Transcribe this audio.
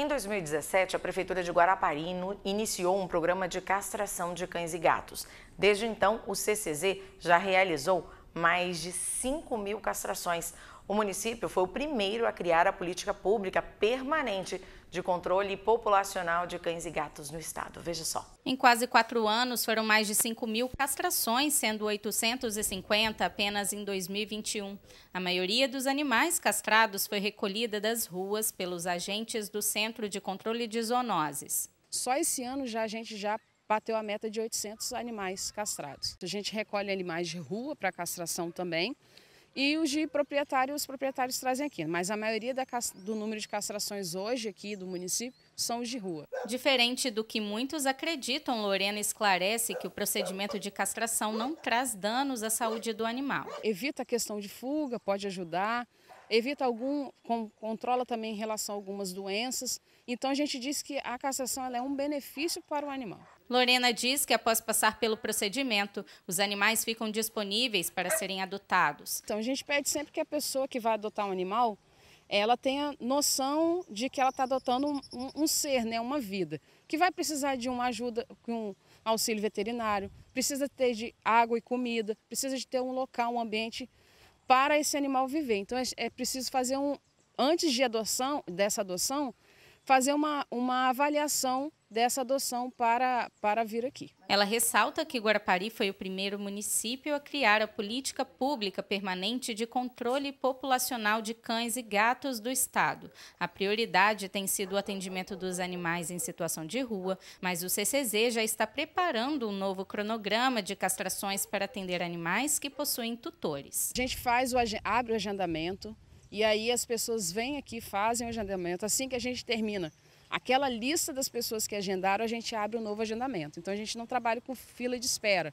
Em 2017, a Prefeitura de Guarapari iniciou um programa de castração de cães e gatos. Desde então, o CCZ já realizou mais de 5 mil castrações, o município foi o primeiro a criar a política pública permanente de controle populacional de cães e gatos no estado. Veja só. Em quase quatro anos, foram mais de 5 mil castrações, sendo 850 apenas em 2021. A maioria dos animais castrados foi recolhida das ruas pelos agentes do Centro de Controle de Zoonoses. Só esse ano já a gente já bateu a meta de 800 animais castrados. A gente recolhe animais de rua para castração também e os de proprietário, os proprietários trazem aqui. Mas a maioria da, do número de castrações hoje aqui do município são os de rua. Diferente do que muitos acreditam, Lorena esclarece que o procedimento de castração não traz danos à saúde do animal. Evita a questão de fuga, pode ajudar, evita algum, controla também em relação a algumas doenças. Então a gente diz que a castração é um benefício para o animal. Lorena diz que após passar pelo procedimento, os animais ficam disponíveis para serem adotados. Então a gente pede sempre que a pessoa que vai adotar um animal, ela tenha noção de que ela está adotando um, um, ser, né, uma vida, que vai precisar de uma ajuda, de um auxílio veterinário, precisa ter de água e comida, precisa de ter um local, um ambiente para esse animal viver. Então é, é preciso fazer um antes de adoção dessa adoção fazer uma, uma avaliação dessa adoção para, para vir aqui. Ela ressalta que Guarapari foi o primeiro município a criar a política pública permanente de controle populacional de cães e gatos do estado. A prioridade tem sido o atendimento dos animais em situação de rua, mas o CCZ já está preparando um novo cronograma de castrações para atender animais que possuem tutores. A gente faz o, abre o agendamento e aí as pessoas vêm aqui, fazem o agendamento. Assim que a gente termina aquela lista das pessoas que agendaram, a gente abre um novo agendamento. Então a gente não trabalha com fila de espera.